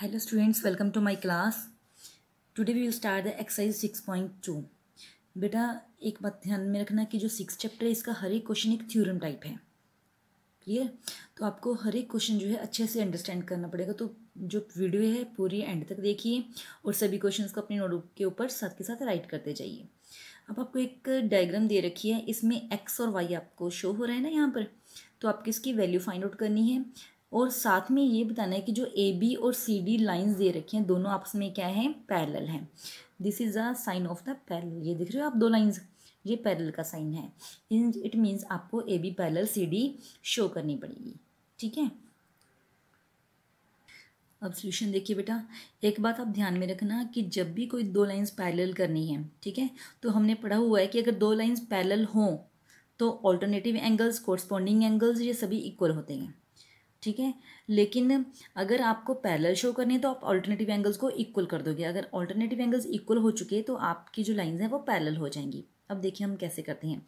hello students welcome to my class today we will start the exercise six point two बेटा एक बात ध्यान में रखना कि जो सिक्स चैप्टर है इसका हर एक क्वेश्चन एक थ्योरम टाइप है क्लियर तो आपको हर एक क्वेश्चन जो है अच्छे से अंडरस्टैंड करना पड़ेगा तो जो वीडियो है पूरी एंड तक देखिए और सभी क्वेश्चन को अपने नोटबुक के ऊपर साथ के साथ राइट करते जाइए अब आपको एक डायग्राम दे रखी है इसमें एक्स और वाई आपको शो हो रहा है ना यहाँ पर तो आपको इसकी वैल्यू फाइंड आउट करनी है और साथ में ये बताना है कि जो ए बी और सी डी लाइन्स दे रखी हैं दोनों आपस में क्या है पैरल हैं this is a sign of the parallel ये देख रहे हो आप दो लाइन्स ये पैरल का साइन है इन इट मीन्स आपको A B parallel C D show करनी पड़ेगी ठीक है अब सोल्यूशन देखिए बेटा एक बात आप ध्यान में रखना कि जब भी कोई दो लाइन्स पैरेलल करनी है ठीक है तो हमने पढ़ा हुआ है कि अगर दो लाइन्स पैरेलल हों तो ऑल्टरनेटिव एंगल्स कॉरस्पॉन्डिंग एंगल्स ये सभी इक्वल होते हैं ठीक है लेकिन अगर आपको पैरेलल शो करनी है तो आप ऑल्टरनेटिव एंगल्स को इक्वल कर दोगे अगर ऑल्टरनेटिव एंगल्स इक्वल हो चुके हैं तो आपकी जो लाइंस हैं वो पैरेलल हो जाएंगी अब देखिए हम कैसे करते हैं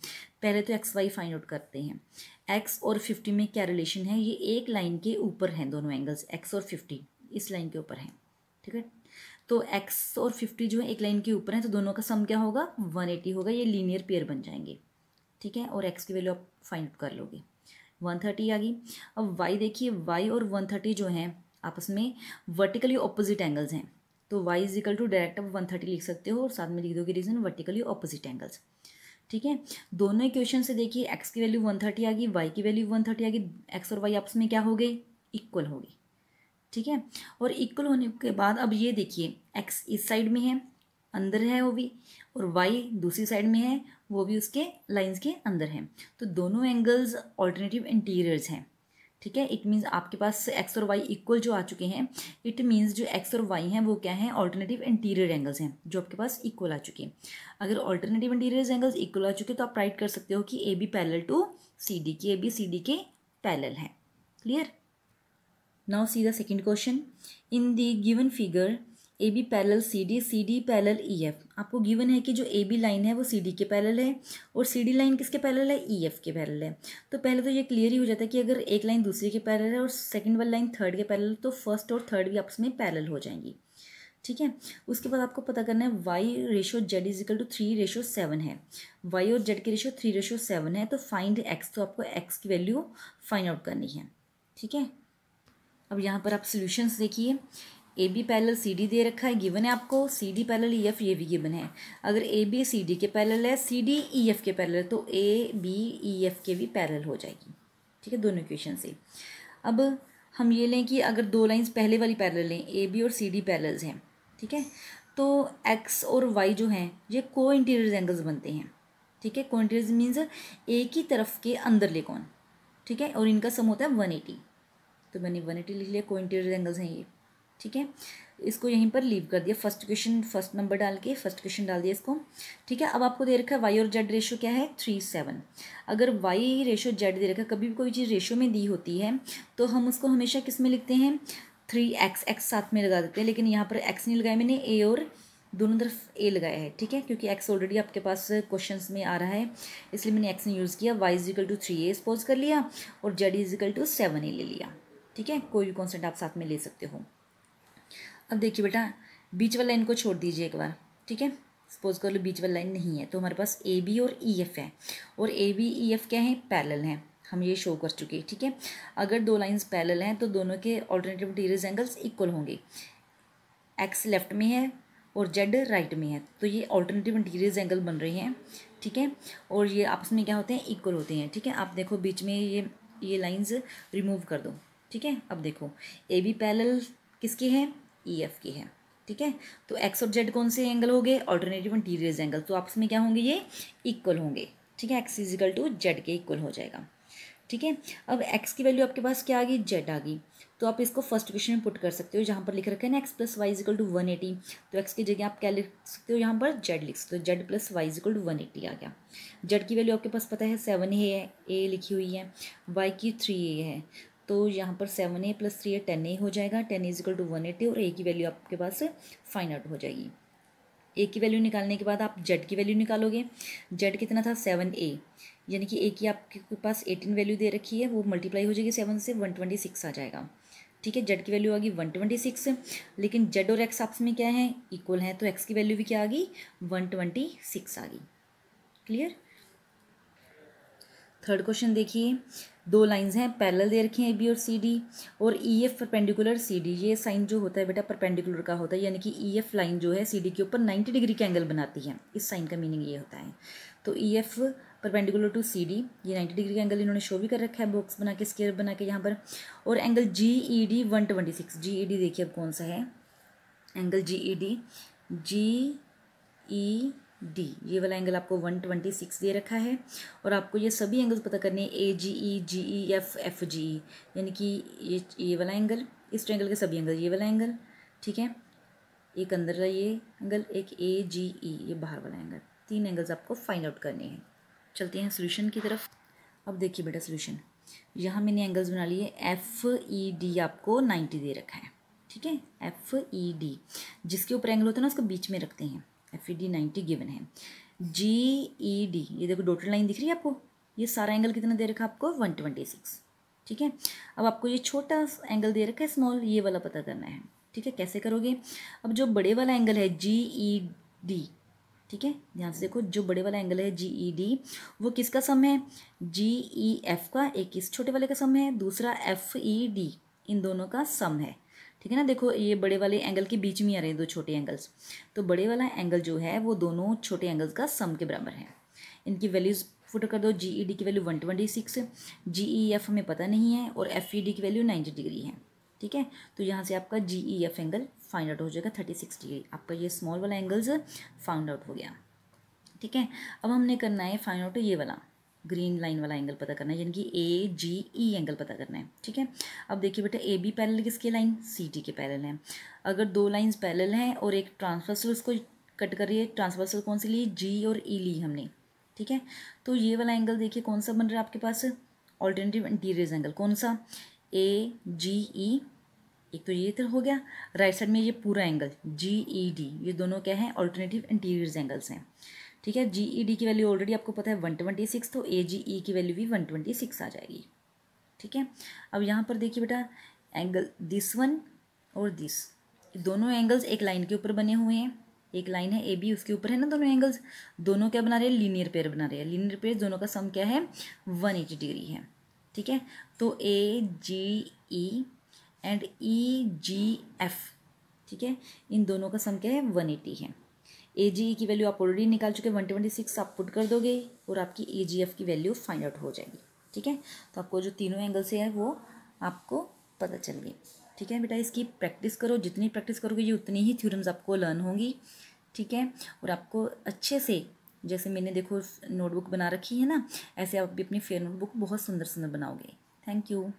पहले तो एक्स वाई फाइंड आउट करते हैं एक्स और फिफ्टी में क्या रिलेशन है ये एक लाइन के ऊपर हैं दोनों एंगल्स एक्स और फिफ्टी इस लाइन के ऊपर हैं ठीक है तो एक्स और फिफ्टी जो है एक लाइन के ऊपर हैं तो दोनों का सम क्या होगा वन एटी होगा ये लीनियर पेयर बन जाएंगे ठीक है और एक्स की वैल्यू आप फाइंड आउट कर लोगे वन थर्टी आ गई अब वाई देखिए वाई और वन थर्टी जो हैं आपस में वर्टिकली ऑपोजिट एंगल्स हैं तो y is equal to direct आप वन थर्टी लिख सकते हो और साथ में लिख कि रीजन वर्टिकली ऑपोजिट एंगल्स ठीक है दोनों इक्वेशन से देखिए एक्स की वैल्यू वन थर्टी आ गई वाई की वैल्यू वन थर्टी आ गई एक्स और वाई आपस में क्या हो गई इक्वल हो गई ठीक है और इक्वल होने के बाद अब ये देखिए एक्स इस साइड में है अंदर है वो भी और वाई दूसरी साइड में है वो भी उसके लाइंस के अंदर है तो दोनों एंगल्स ऑल्टरनेटिव इंटीरियर्स हैं ठीक है इट मीन्स आपके पास एक्स और वाई इक्वल जो आ चुके हैं इट मीन्स जो एक्स और वाई हैं वो क्या हैं ऑल्टरनेटिव इंटीरियर एंगल्स हैं जो आपके पास इक्वल आ चुके हैं अगर ऑल्टरनेटिव इंटीरियर एंगल्स इक्वल आ चुके तो आप राइट कर सकते हो कि A B parallel to C D की ए बी सी डी के पैरल है clear now see the second question in the given figure A B parallel C D C D parallel E F आपको given है कि जो A B line है वो सी D के पैरल है और सी डी लाइन किसके पैरल है ई e एफ के पैरल है तो पहले तो ये क्लियर ही हो जाता है कि अगर एक लाइन दूसरे के पैरल है और सेकंड वाली लाइन थर्ड के पैरल तो फर्स्ट और थर्ड भी आपस में पैरल हो जाएंगी ठीक है उसके बाद आपको पता करना है y ratio z is equal to three ratio seven है वाई और जेड के रेशो थ्री रेशो सेवन है तो फाइंड एक्स तो आपको एक्स की वैल्यू फाइंड आउट करनी है ठीक है अब यहाँ पर आप सोल्यूशंस देखिए A B parallel C D दे रखा है गिवन है आपको C D parallel E F ये भी गिवन है अगर ए बी सी डी के पैरल है सी डी ई एफ के पैरल है तो ए बी ई एफ के भी पैरल हो जाएगी ठीक है दोनों क्वेश्चन से अब हम ये लें कि अगर दो लाइंस पहले वाली पैरल लें ए बी और सी डी पैरल्स हैं ठीक है तो एक्स और वाई जो हैं ये को इंटीरियर एंगल्स बनते हैं ठीक है को इंटीरियर मीन्स एक ही तरफ के अंदर ले कौन ठीक है और इनका सम होता है वन एटी तो मैंने वन एटी लिख लिया को इंटीरियर एंगल्स हैं ये ठीक है इसको यहीं पर लीव कर दिया फर्स्ट क्वेश्चन फर्स्ट नंबर डाल के फर्स्ट क्वेश्चन डाल दिया इसको ठीक है अब आपको दे रखा है वाई और जेड रेशो क्या है थ्री सेवन अगर वाई रेशो जेड दे रखा कभी भी कोई चीज़ रेशो में दी होती है तो हम उसको हमेशा किस में लिखते हैं थ्री एक्स एक्स साथ में लगा देते हैं लेकिन यहाँ पर एक्स नहीं लगाया मैंने ए और दोनों तरफ ए लगाया है ठीक है क्योंकि एक्स ऑलरेडी आपके पास क्वेश्चन में आ रहा है इसलिए मैंने एक्स नहीं यूज़ किया y equal to three a suppose कर लिया और z equal to seven a ले लिया ठीक है कोई भी कॉन्सेंट आप साथ में ले सकते हो अब देखिए बेटा बीच वाला लाइन को छोड़ दीजिए एक बार ठीक है सपोज कर लो बीच वाली लाइन नहीं है तो हमारे पास ए बी और ई e, एफ है और ए बी ई एफ क्या है पैरेलल हैं हम ये शो कर चुके हैं ठीक है अगर दो लाइंस पैरेलल हैं तो दोनों के ऑल्टरनेटिव इंटीरियर एंगल्स इक्वल होंगे एक्स लेफ्ट में है और जेड राइट में है तो ये ऑल्टरनेटिव इंटीरियर एंगल बन रहे हैं ठीक है और ये आपस में क्या होते हैं इक्वल होते हैं ठीक है आप देखो बीच में ये ये लाइन्स रिमूव कर दो ठीक है अब देखो ए बी पैरेलल किसकी है ई e एफ की है ठीक है तो एक्स और जेड कौन से एंगल हो गए ऑल्टरनेटिव इंटीरियर एंगल तो आपस में क्या होंगे ये इक्वल होंगे ठीक है एक्स इजिकल टू जेड के इक्वल हो जाएगा ठीक है अब एक्स की वैल्यू आपके पास क्या आ गई जेड आ गई तो आप इसको फर्स्ट क्वेश्चन में पुट कर सकते हो जहाँ पर लिख रखा है ना x plus y equal to one eighty तो एक्स की जगह आप क्या लिख सकते हो यहाँ पर जेड लिख सकते हो z plus y equal to one eighty आ गया जेड की वैल्यू आपके पास पता है सेवन ए है ए लिखी हुई है वाई की थ्री ए है तो यहाँ पर seven a plus three a ten a हो जाएगा ten equal to one eighty और ए की वैल्यू आपके पास फाइन आउट हो जाएगी ए की वैल्यू निकालने के बाद आप जेड की वैल्यू निकालोगे जेड कितना था सेवन ए यानी कि ए की आपके पास एटीन वैल्यू दे रखी है वो मल्टीप्लाई हो जाएगी सेवन से वन ट्वेंटी सिक्स आ जाएगा ठीक है जेड की वैल्यू आ गई वन ट्वेंटी सिक्स लेकिन जेड और एक्स आपस में क्या है इक्वल है तो एक्स की वैल्यू भी क्या आ गई वन ट्वेंटी सिक्स आ गई क्लियर थर्ड क्वेश्चन देखिए दो लाइंस हैं पैरेलल दे रखी हैं ए बी और सी डी और E F perpendicular C D ये साइन जो होता है बेटा परपेंडिकुलर का होता है यानी कि ई एफ लाइन जो है सी डी के ऊपर नाइन्टी डिग्री का एंगल बनाती है इस साइन का मीनिंग ये होता है तो E F perpendicular to C D ये नाइन्टी डिग्री का एंगल इन्होंने शो भी कर रखा है बॉक्स बना के स्केयर बना के यहाँ पर और angle G E D one twenty six G E D देखिए अब कौन सा है angle G E D G E D ये वाला एंगल आपको 126 दे रखा है और आपको ये सभी एंगल्स पता करने हैं ए जी ई जी ई एफ एफ जी ई यानी कि ये ये वाला एंगल इस ट्रैंगल के सभी एंगल ये वाला एंगल ठीक है एक अंदर का ये एंगल एक ए जी ई ये बाहर वाला एंगल तीन एंगल्स आपको फाइंड आउट करने हैं चलते हैं सोल्यूशन की तरफ अब देखिए बेटा सोल्यूशन यहाँ मैंने एंगल्स बना लिए एफ ई डी आपको नाइन्टी दे रखा है ठीक है एफ ई डी जिसके ऊपर एंगल होता है ना उसको बीच में रखते हैं F E D ninety given है जी ई डी ये देखो डोटल लाइन दिख रही है आपको ये सारा एंगल कितना दे रखा है आपको वन ट्वेंटी सिक्स ठीक है अब आपको ये छोटा एंगल दे रखा है स्मॉल ये वाला पता करना है ठीक है कैसे करोगे अब जो बड़े वाला एंगल है जी ई डी ठीक है ध्यान से देखो जो बड़े वाला एंगल है जी ई डी वो किसका सम है जी ई एफ का एक इस छोटे वाले का सम है दूसरा एफ ई डी इन दोनों का सम है ठीक है ना देखो ये बड़े वाले एंगल के बीच में आ रहे हैं दो छोटे एंगल्स तो बड़े वाला एंगल जो है वो दोनों छोटे एंगल्स का सम के बराबर है इनकी वैल्यूज़ फुट कर दो जी ई डी की value one twenty six G E F हमें पता नहीं है और एफ ई डी की वैल्यू नाइन्टी डिग्री है ठीक है तो यहाँ से आपका G E F angle find out हो जाएगा थर्टी सिक्स डिग्री आपका ये स्मॉल वाला एंगल्स फाइंड आउट हो गया ठीक है अब हमने करना है फाइंड आउट ये वाला ग्रीन लाइन वाला एंगल पता करना है यानी कि ए जी ई एंगल पता करना है ठीक है अब देखिए बेटा ए बी पैरेलल किसके लाइन सी टी के पैरेलल हैं अगर दो लाइंस पैरेलल हैं और एक ट्रांसवर्सल उसको कट कर रही है ट्रांसवर्सल कौन सी ली जी और ई e ली हमने ठीक है तो ये वाला एंगल देखिए कौन सा बन रहा है आपके पास ऑल्टरनेटिव इंटीरियर एंगल कौन सा ए जी ई एक तो ये तो हो गया राइट साइड में ये पूरा एंगल जी ई डी ये दोनों क्या है ऑल्टरनेटिव इंटीरियर एंगल्स हैं ठीक है जी ई डी की वैल्यू ऑलरेडी आपको पता है वन ट्वेंटी सिक्स तो ए जी ई की वैल्यू भी वन ट्वेंटी सिक्स आ जाएगी ठीक है अब यहाँ पर देखिए बेटा एंगल दिस वन और दिस दोनों एंगल्स एक लाइन के ऊपर बने हुए हैं एक लाइन है ए बी उसके ऊपर है ना दोनों एंगल्स दोनों क्या बना रहे हैं लीनियर पेयर बना रहे हैं लीनियर पेयर दोनों का सम क्या है वन एटी डिग्री है ठीक है तो ए जी E and E ji F ठीक है इन दोनों का सम क्या है वन एटी है ए जी e की वैल्यू आप ऑलरेडी निकाल चुके वन ट्वेंटी सिक्स आप पुट कर दोगे और आपकी ए जी एफ की वैल्यू फाइंड आउट हो जाएगी ठीक है तो आपको जो तीनों एंगल से है वो आपको पता चल गई ठीक है बेटा इसकी प्रैक्टिस करो जितनी प्रैक्टिस करोगे ये उतनी ही थ्योरम्स आपको लर्न होंगी ठीक है और आपको अच्छे से जैसे मैंने देखो नोटबुक बना रखी है ना ऐसे आप भी अपनी फेयर नोटबुक बहुत सुंदर सुंदर बनाओगे थैंक यू